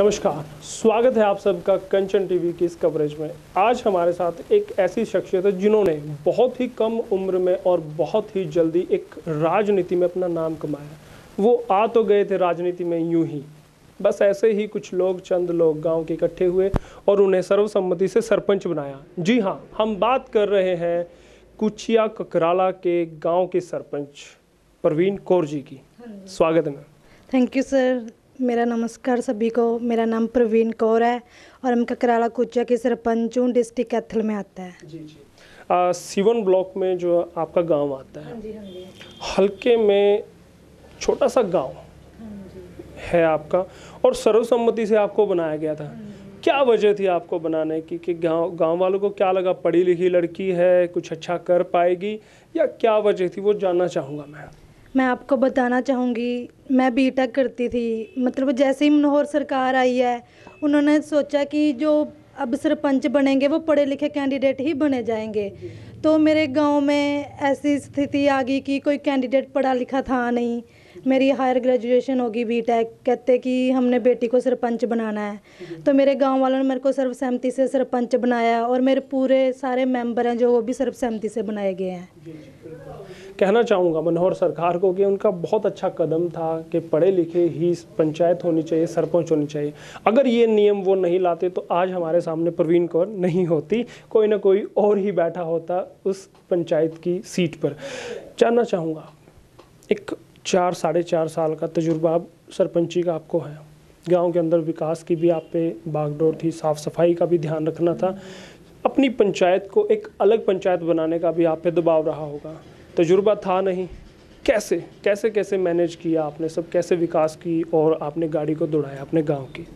नमस्कार स्वागत है आप सबका कंचन टीवी की इस कवरेज में आज हमारे साथ एक ऐसी शख्सियत है जिन्होंने बहुत ही कम उम्र में और बहुत ही जल्दी एक राजनीति में अपना नाम कमाया वो आ तो गए थे राजनीति में यूं ही बस ऐसे ही कुछ लोग चंद लोग गांव के इकट्ठे हुए और उन्हें सर्वसम्मति से सरपंच बनाया जी हाँ हम बात कर रहे हैं कुचिया ककराला के गाँव के सरपंच प्रवीण कौर जी की स्वागत है थैंक यू सर मेरा नमस्कार सभी को मेरा नाम प्रवीण कौर है और हम ककराला कुचा के सरपंच हूँ डिस्ट्रिक्ट कैथल में आता है जी जी सीवन ब्लॉक में जो आपका गांव आता है हाँ हाँ हल्के में छोटा सा गांव है आपका और सर्वसम्मति से आपको बनाया गया था हाँ क्या वजह थी आपको बनाने की कि गांव गांव वालों को क्या लगा पढ़ी लिखी लड़की है कुछ अच्छा कर पाएगी या क्या वजह थी वो जानना चाहूँगा मैं मैं आपको बताना चाहूँगी मैं बी टेक करती थी मतलब जैसे ही मनोहर सरकार आई है उन्होंने सोचा कि जो अब सरपंच बनेंगे वो पढ़े लिखे कैंडिडेट ही बने जाएंगे तो मेरे गांव में ऐसी स्थिति आ गई कि कोई कैंडिडेट पढ़ा लिखा था नहीं मेरी हायर ग्रेजुएशन होगी बी टेक कहते कि हमने बेटी को सरपंच बनाना है तो मेरे गांव वालों ने मेरे को सर्वसहमति से सरपंच बनाया और मेरे पूरे सारे मेंबर हैं जो वो भी सर्वसहमति से बनाए गए हैं कहना चाहूँगा मनोहर सरकार को कि उनका बहुत अच्छा कदम था कि पढ़े लिखे ही पंचायत होनी चाहिए सरपंच होनी चाहिए अगर ये नियम वो नहीं लाते तो आज हमारे सामने प्रवीण कौर नहीं होती कोई ना कोई और ही बैठा होता उस पंचायत की सीट पर जानना चाहूँगा एक चार साढ़े चार साल का तजुर्बा सरपंची का आपको है गांव के अंदर विकास की भी आप पे बागडोर थी साफ़ सफाई का भी ध्यान रखना था अपनी पंचायत को एक अलग पंचायत बनाने का भी आप पे दबाव रहा होगा तजुर्बा था नहीं कैसे कैसे कैसे मैनेज किया आपने सब कैसे विकास की और आपने गाड़ी को दौड़ाया अपने गांव की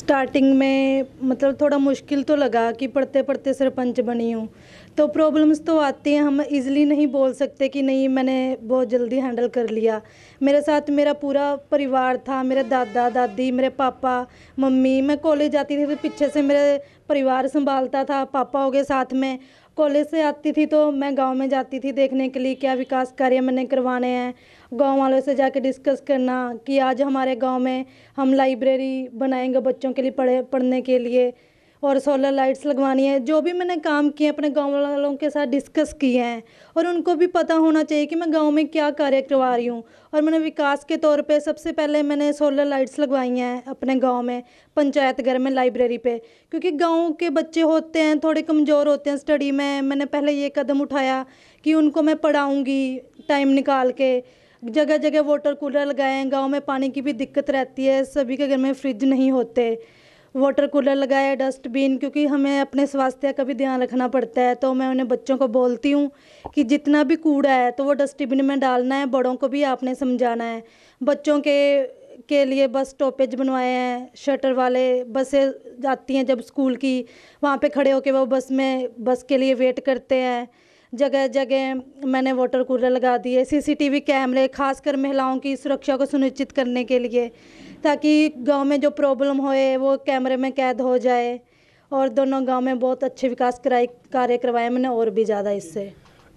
स्टार्टिंग में मतलब थोड़ा मुश्किल तो लगा कि पढ़ते पढ़ते सरपंच बनी हूँ तो प्रॉब्लम्स तो आती हैं हम इजीली नहीं बोल सकते कि नहीं मैंने बहुत जल्दी हैंडल कर लिया मेरे साथ मेरा पूरा परिवार था मेरे दादा दादी मेरे पापा मम्मी मैं कॉलेज जाती थी तो पीछे से मेरे परिवार संभालता था पापा हो गए साथ में कॉलेज से आती थी तो मैं गांव में जाती थी देखने के लिए क्या विकास कार्य मैंने करवाने हैं गांव वालों से जाके डिस्कस करना कि आज हमारे गांव में हम लाइब्रेरी बनाएंगे बच्चों के लिए पढ़े पढ़ने के लिए और सोलर लाइट्स लगवानी है जो भी मैंने काम किए अपने गाँव वालों के साथ डिस्कस किए हैं और उनको भी पता होना चाहिए कि मैं गाँव में क्या कार्य करवा रही हूँ और मैंने विकास के तौर पे सबसे पहले मैंने सोलर लाइट्स लगवाई हैं अपने गाँव में पंचायत घर में लाइब्रेरी पे क्योंकि गाँव के बच्चे होते हैं थोड़े कमज़ोर होते हैं स्टडी में मैंने पहले ये कदम उठाया कि उनको मैं पढ़ाऊँगी टाइम निकाल के जगह जगह वाटर कूलर लगाए हैं गाँव में पानी की भी दिक्कत रहती है सभी के घर में फ्रिज नहीं होते वाटर कूलर लगाया डस्टबिन क्योंकि हमें अपने स्वास्थ्य का भी ध्यान रखना पड़ता है तो मैं उन्हें बच्चों को बोलती हूँ कि जितना भी कूड़ा है तो वो डस्टबिन में डालना है बड़ों को भी आपने समझाना है बच्चों के के लिए बस स्टॉपेज बनवाए हैं शटर वाले बसें जाती हैं जब स्कूल की वहाँ पे खड़े होकर वो बस में बस के लिए वेट करते हैं जगह जगह मैंने वाटर कूलर लगा दिए सीसीटीवी कैमरे खासकर महिलाओं की सुरक्षा को सुनिश्चित करने के लिए ताकि गांव में जो प्रॉब्लम होए वो कैमरे में कैद हो जाए और दोनों गांव में बहुत अच्छे विकास कराए कार्य करवाए मैंने और भी ज़्यादा इससे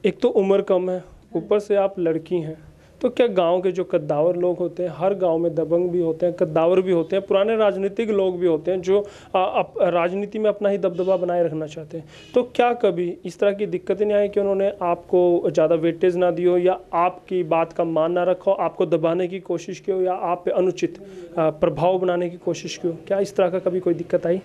एक तो उम्र कम है ऊपर से आप लड़की हैं तो क्या गांव के जो कद्दावर लोग होते हैं हर गांव में दबंग भी होते हैं कद्दावर भी होते हैं पुराने राजनीतिक लोग भी होते हैं जो राजनीति में अपना ही दबदबा बनाए रखना चाहते हैं तो क्या कभी इस तरह की दिक्कतें नहीं आई कि उन्होंने आपको ज़्यादा वेटेज ना दियो या आपकी बात का मान ना रखो आपको दबाने की कोशिश की हो या आप पे अनुचित प्रभाव बनाने की कोशिश की हो क्या इस तरह का कभी कोई दिक्कत आई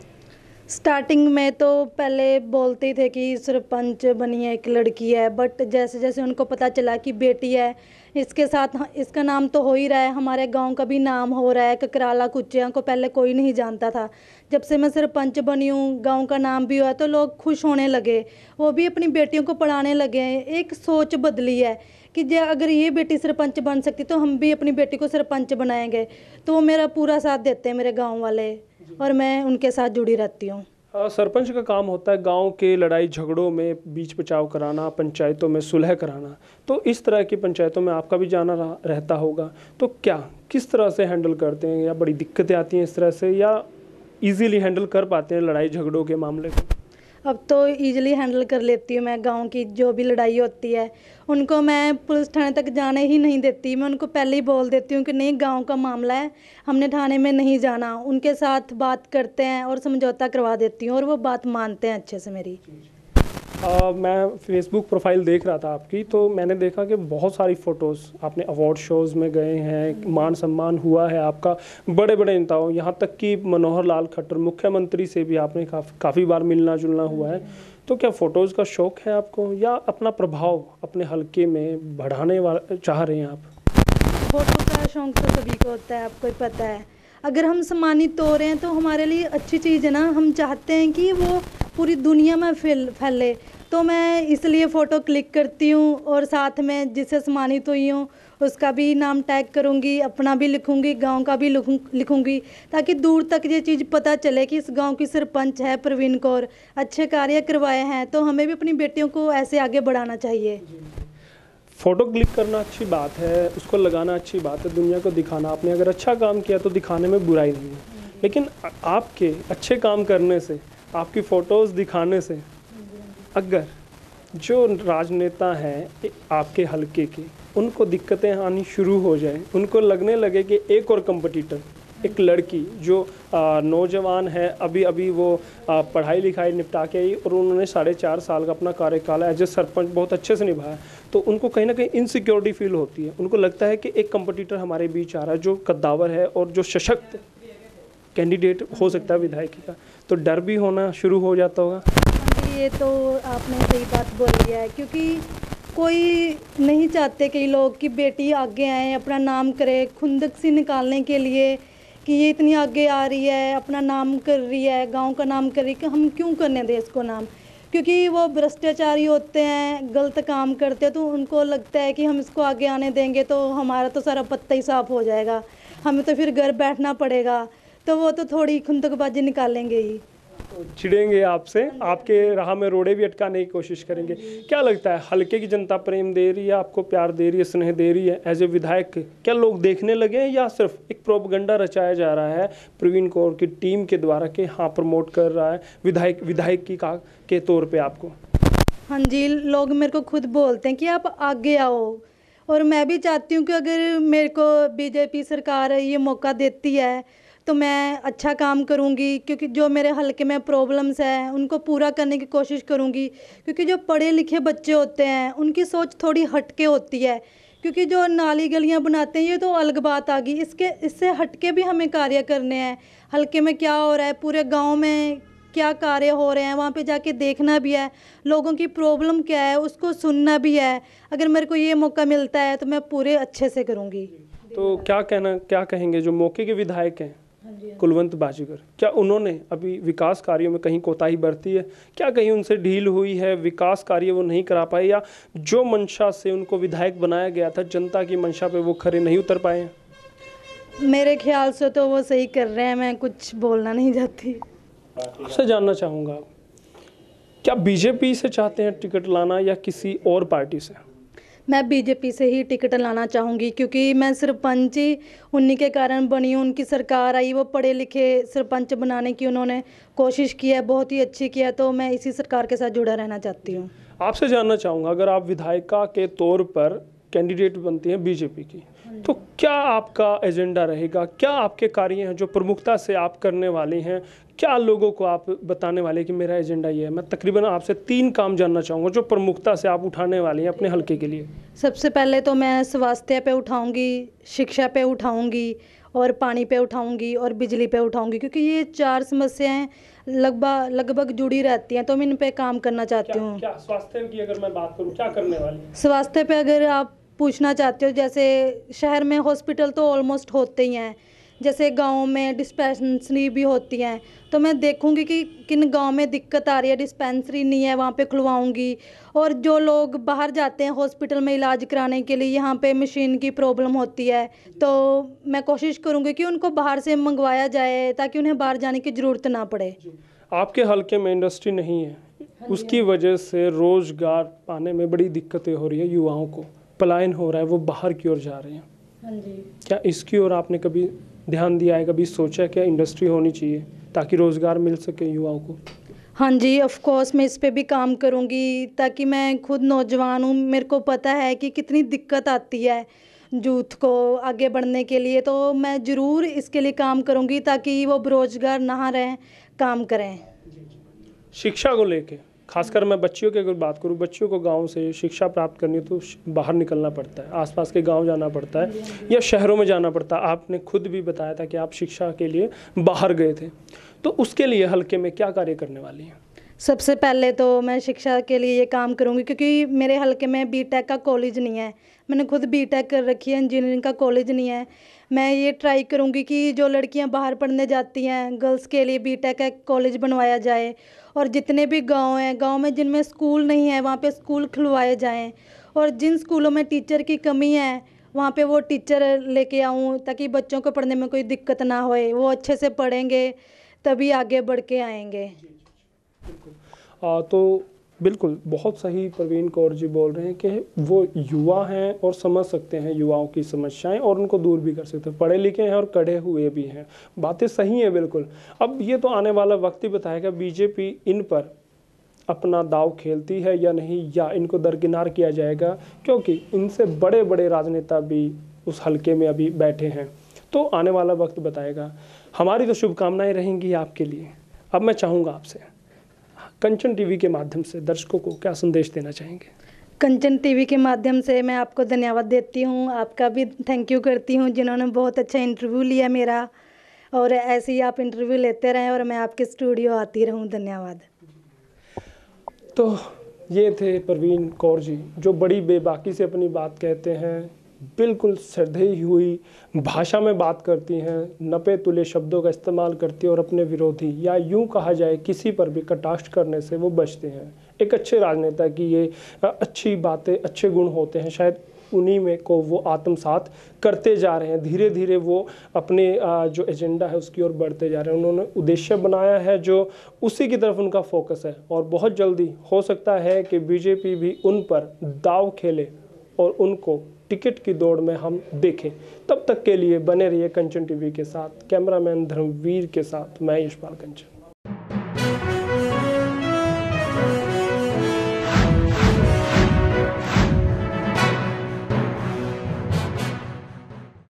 स्टार्टिंग में तो पहले बोलते ही थे कि सरपंच बनी है एक लड़की है बट जैसे जैसे उनको पता चला कि बेटी है इसके साथ इसका नाम तो हो ही रहा है हमारे गांव का भी नाम हो रहा है ककराला कुचिया को पहले कोई नहीं जानता था जब से मैं सरपंच बनी हूँ गाँव का नाम भी हुआ तो लोग खुश होने लगे वो भी अपनी बेटियों को पढ़ाने लगे हैं एक सोच बदली है कि जब अगर ये बेटी सरपंच बन सकती तो हम भी अपनी बेटी को सरपंच बनाएंगे तो वो मेरा पूरा साथ देते हैं मेरे गाँव वाले और मैं उनके साथ जुड़ी रहती हूँ सरपंच का काम होता है गांव के लड़ाई झगड़ों में बीच बचाव कराना पंचायतों में सुलह कराना तो इस तरह की पंचायतों में आपका भी जाना रहता होगा तो क्या किस तरह से हैंडल करते हैं या बड़ी दिक्कतें आती हैं इस तरह से या इजीली हैंडल कर पाते हैं लड़ाई झगड़ों के मामले को अब तो ईजिली हैंडल कर लेती हूँ मैं गांव की जो भी लड़ाई होती है उनको मैं पुलिस थाने तक जाने ही नहीं देती मैं उनको पहले ही बोल देती हूँ कि नहीं गांव का मामला है हमने थाने में नहीं जाना उनके साथ बात करते हैं और समझौता करवा देती हूँ और वो बात मानते हैं अच्छे से मेरी आ, मैं फेसबुक प्रोफाइल देख रहा था आपकी तो मैंने देखा कि बहुत सारी फ़ोटोज़ आपने अवार्ड शोज़ में गए हैं मान सम्मान हुआ है आपका बड़े बड़े नेताओं यहाँ तक कि मनोहर लाल खट्टर मुख्यमंत्री से भी आपने काफ़ी काफ़ी बार मिलना जुलना हुआ है तो क्या फ़ोटोज़ का शौक़ है आपको या अपना प्रभाव अपने हल्के में बढ़ाने वा चाह रहे हैं आप फ़ोटो का शौक़ तो सभी को होता है आपको पता है अगर हम सम्मानित हो रहे हैं तो हमारे लिए अच्छी चीज़ है ना हम चाहते हैं कि वो पूरी दुनिया में फैल फैले तो मैं इसलिए फ़ोटो क्लिक करती हूँ और साथ में जिससे सम्मानित तो हुई हूँ उसका भी नाम टैग करूँगी अपना भी लिखूँगी गांव का भी लिखूँगी ताकि दूर तक ये चीज़ पता चले कि इस गांव की सरपंच है प्रवीण कौर अच्छे कार्य करवाए हैं तो हमें भी अपनी बेटियों को ऐसे आगे बढ़ाना चाहिए फ़ोटो क्लिक करना अच्छी बात है उसको लगाना अच्छी बात है दुनिया को दिखाना आपने अगर अच्छा काम किया तो दिखाने में बुराई नहीं है लेकिन आपके अच्छे काम करने से आपकी फ़ोटोज़ दिखाने से अगर जो राजनेता हैं आपके हलके के उनको दिक्कतें आनी शुरू हो जाए उनको लगने लगे कि एक और कंपटीटर एक लड़की जो नौजवान है अभी अभी वो आ, पढ़ाई लिखाई निपटा के आई और उन्होंने साढ़े चार साल का अपना कार्यकाल एज ए सरपंच बहुत अच्छे से निभाया तो उनको कहीं ना कहीं इनसिक्योरिटी फील होती है उनको लगता है कि एक कंपटीटर हमारे बीच आ रहा है जो कद्दावर है और जो सशक्त कैंडिडेट हो सकता है विधायक का तो डर भी होना शुरू हो जाता होगा हाँ ये तो आपने सही बात बोली है क्योंकि कोई नहीं चाहते कई लोग कि बेटी आगे आए अपना नाम करे खुंदक से निकालने के लिए कि ये इतनी आगे आ रही है अपना नाम कर रही है गांव का नाम कर रही है कि हम क्यों करने दें इसको नाम क्योंकि वो भ्रष्टाचारी होते हैं गलत काम करते हैं तो उनको लगता है कि हम इसको आगे आने देंगे तो हमारा तो सारा पत्ता ही साफ हो जाएगा हमें तो फिर घर बैठना पड़ेगा तो वो तो थोड़ी खुंदकबाजी निकालेंगे ही छिड़ेंगे तो आपसे आपके राह में रोड़े भी अटकाने की कोशिश करेंगे क्या लगता है हल्के की जनता प्रेम दे रही है आपको प्यार दे रही है स्नेह दे रही है एज ए विधायक क्या लोग देखने लगे हैं या सिर्फ एक प्रोपगंडा रचाया जा रहा है प्रवीण कौर की टीम के द्वारा के हाँ प्रमोट कर रहा है विधायक विधायक की का के तौर पर आपको हाँ जी लोग मेरे को खुद बोलते हैं कि आप आगे आओ और मैं भी चाहती हूँ कि अगर मेरे को बीजेपी सरकार ये मौका देती है तो मैं अच्छा काम करूँगी क्योंकि जो मेरे हल्के में प्रॉब्लम्स हैं उनको पूरा करने की कोशिश करूँगी क्योंकि जो पढ़े लिखे बच्चे होते हैं उनकी सोच थोड़ी हटके होती है क्योंकि जो नाली गलियाँ बनाते हैं ये तो अलग बात आ गई इसके इससे हटके भी हमें कार्य करने हैं हल्के में क्या हो रहा है पूरे गाँव में क्या कार्य हो रहे हैं वहाँ पे जाके देखना भी है लोगों की प्रॉब्लम क्या है उसको सुनना भी है अगर मेरे को ये मौका मिलता है तो मैं पूरे अच्छे से करूँगी तो क्या कहना क्या कहेंगे जो मौके के विधायक हैं हाँ हाँ कुलवंत बाजीगर क्या उन्होंने अभी विकास कार्यों में कहीं कोताही बरती है क्या कहीं उनसे ढील हुई है विकास कार्य वो नहीं करा पाए या जो मंशा से उनको विधायक बनाया गया था जनता की मंशा पे वो खरे नहीं उतर पाए मेरे ख्याल से तो वो सही कर रहे हैं मैं कुछ बोलना नहीं चाहती आपसे जानना चाहूँगा क्या बीजेपी से चाहते हैं टिकट लाना या किसी और पार्टी से मैं बीजेपी से ही टिकट लाना चाहूँगी क्योंकि मैं सरपंच ही उन्हीं के कारण बनी हूँ उनकी सरकार आई वो पढ़े लिखे सरपंच बनाने की उन्होंने कोशिश की है बहुत ही अच्छी किया तो मैं इसी सरकार के साथ जुड़ा रहना चाहती हूँ आपसे जानना चाहूँगा अगर आप विधायिका के तौर पर कैंडिडेट बनती हैं बीजेपी की हाँ तो क्या आपका एजेंडा रहेगा क्या आपके कार्य हैं जो प्रमुखता से आप करने वाले हैं चार लोगों को आप बताने वाले कि मेरा एजेंडा ये है मैं तकरीबन आपसे तीन काम जानना चाहूँगा जो प्रमुखता से आप उठाने वाले हैं अपने हलके के लिए सबसे पहले तो मैं स्वास्थ्य पे उठाऊँगी शिक्षा पे उठाऊँगी और पानी पे उठाऊँगी और बिजली पे उठाऊँगी क्योंकि ये चार समस्याएं लगभग लगभग जुड़ी रहती हैं तो मैं इन पे काम करना चाहती हूँ स्वास्थ्य की अगर मैं बात करूँ क्या करने वाली स्वास्थ्य पे अगर आप पूछना चाहते हो जैसे शहर में हॉस्पिटल तो ऑलमोस्ट होते ही हैं जैसे गाँव में डिस्पेंसरी भी होती हैं तो मैं देखूंगी कि किन गाँव में दिक्कत आ रही है डिस्पेंसरी नहीं है वहाँ पे खुलवाऊंगी और जो लोग बाहर जाते हैं हॉस्पिटल में इलाज कराने के लिए यहाँ पे मशीन की प्रॉब्लम होती है तो मैं कोशिश करूँगी कि उनको बाहर से मंगवाया जाए ताकि उन्हें बाहर जाने की ज़रूरत ना पड़े आपके हल्के में इंडस्ट्री नहीं है उसकी वजह से रोज़गार पाने में बड़ी दिक्कतें हो रही है युवाओं को पलायन हो रहा है वो बाहर की ओर जा रहे हैं हाँ जी क्या इसकी ओर आपने कभी ध्यान दिया है कभी सोचा क्या इंडस्ट्री होनी चाहिए ताकि रोज़गार मिल सके युवाओं को हाँ जी ऑफ कोर्स मैं इस पर भी काम करूँगी ताकि मैं खुद नौजवान हूँ मेरे को पता है कि कितनी दिक्कत आती है यूथ को आगे बढ़ने के लिए तो मैं ज़रूर इसके लिए काम करूँगी ताकि वो बेरोजगार ना रहें काम करें शिक्षा को लेके खासकर मैं बच्चियों की अगर बात करूँ बच्चियों को गाँव से शिक्षा प्राप्त करनी तो बाहर निकलना पड़ता है आसपास के गाँव जाना पड़ता है या शहरों में जाना पड़ता है आपने खुद भी बताया था कि आप शिक्षा के लिए बाहर गए थे तो उसके लिए हल्के में क्या कार्य करने वाली हैं सबसे पहले तो मैं शिक्षा के लिए ये काम करूँगी क्योंकि मेरे हल्के में बीटेक का कॉलेज नहीं है मैंने खुद बीटेक कर रखी है इंजीनियरिंग का कॉलेज नहीं है मैं ये ट्राई करूँगी कि जो लड़कियाँ बाहर पढ़ने जाती हैं गर्ल्स के लिए बी टेक कॉलेज बनवाया जाए और जितने भी गांव हैं गांव में जिनमें स्कूल नहीं है वहाँ पे स्कूल खुलवाए जाएं और जिन स्कूलों में टीचर की कमी है वहाँ पे वो टीचर लेके आऊँ ताकि बच्चों को पढ़ने में कोई दिक्कत ना होए वो अच्छे से पढ़ेंगे तभी आगे बढ़ के आएंगे आ, तो बिल्कुल बहुत सही प्रवीण कौर जी बोल रहे हैं कि वो युवा हैं और समझ सकते हैं युवाओं की समस्याएं और उनको दूर भी कर सकते हैं पढ़े लिखे हैं और कड़े हुए भी हैं बातें सही हैं बिल्कुल अब ये तो आने वाला वक्त ही बताएगा बीजेपी इन पर अपना दाव खेलती है या नहीं या इनको दरकिनार किया जाएगा क्योंकि इनसे बड़े बड़े राजनेता भी उस हल्के में अभी बैठे हैं तो आने वाला वक्त बताएगा हमारी तो शुभकामनाएं रहेंगी आपके लिए अब मैं चाहूँगा आपसे कंचन टीवी के माध्यम से दर्शकों को क्या संदेश देना चाहेंगे कंचन टीवी के माध्यम से मैं आपको धन्यवाद देती हूँ आपका भी थैंक यू करती हूँ जिन्होंने बहुत अच्छा इंटरव्यू लिया मेरा और ऐसे ही आप इंटरव्यू लेते रहें और मैं आपके स्टूडियो आती रहूँ धन्यवाद तो ये थे प्रवीण कौर जी जो बड़ी बेबाकी से अपनी बात कहते हैं बिल्कुल सधई हुई भाषा में बात करती हैं नपे तुले शब्दों का इस्तेमाल करती हैं और अपने विरोधी या यूं कहा जाए किसी पर भी कटाक्ष करने से वो बचते हैं एक अच्छे राजनेता की ये अच्छी बातें अच्छे गुण होते हैं शायद उन्हीं में को वो आत्मसात करते जा रहे हैं धीरे धीरे वो अपने जो एजेंडा है उसकी ओर बढ़ते जा रहे हैं उन्होंने उद्देश्य बनाया है जो उसी की तरफ उनका फोकस है और बहुत जल्दी हो सकता है कि बीजेपी भी उन पर दाव खेले और उनको टिकट की दौड़ में हम देखें तब तक के लिए बने रहिए कंचन टीवी के साथ कैमरामैन धर्मवीर के साथ मैं यशपाल कंचन